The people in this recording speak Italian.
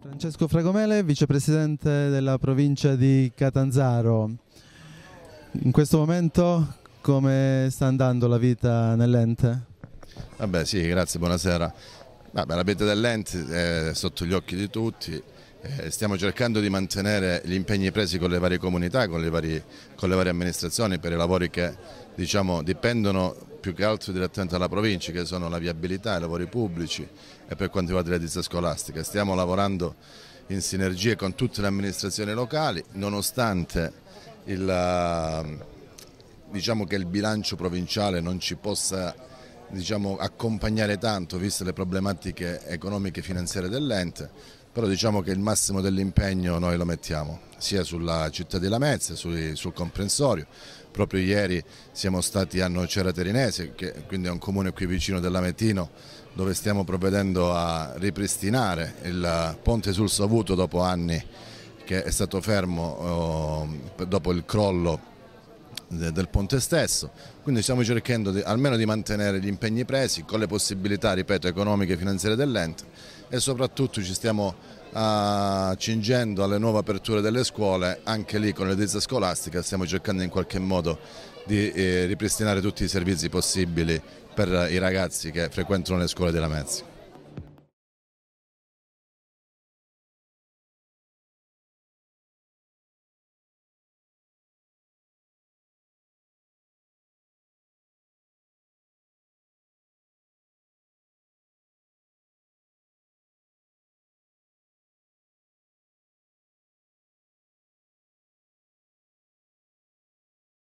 Francesco Fragomele, vicepresidente della provincia di Catanzaro. In questo momento come sta andando la vita nell'ente? Vabbè sì, grazie, buonasera. Vabbè, la vita dell'ente eh, è sotto gli occhi di tutti, eh, stiamo cercando di mantenere gli impegni presi con le varie comunità, con le varie, con le varie amministrazioni per i lavori che diciamo, dipendono più che altro direttamente alla provincia che sono la viabilità, i lavori pubblici e per quanto riguarda la edilizia scolastica. Stiamo lavorando in sinergia con tutte le amministrazioni locali nonostante il, diciamo che il bilancio provinciale non ci possa diciamo, accompagnare tanto viste le problematiche economiche e finanziarie dell'ente però diciamo che il massimo dell'impegno noi lo mettiamo sia sulla città di Lamezia, sul, sul comprensorio, proprio ieri siamo stati a Nocera Terinese, che quindi è un comune qui vicino dell'Ametino, dove stiamo provvedendo a ripristinare il ponte sul Savuto dopo anni che è stato fermo eh, dopo il crollo del ponte stesso, quindi stiamo cercando di, almeno di mantenere gli impegni presi con le possibilità, ripeto, economiche e finanziarie dell'ente e soprattutto ci stiamo accingendo ah, alle nuove aperture delle scuole, anche lì con l'edilizia scolastica stiamo cercando in qualche modo di eh, ripristinare tutti i servizi possibili per i ragazzi che frequentano le scuole della Mezzi.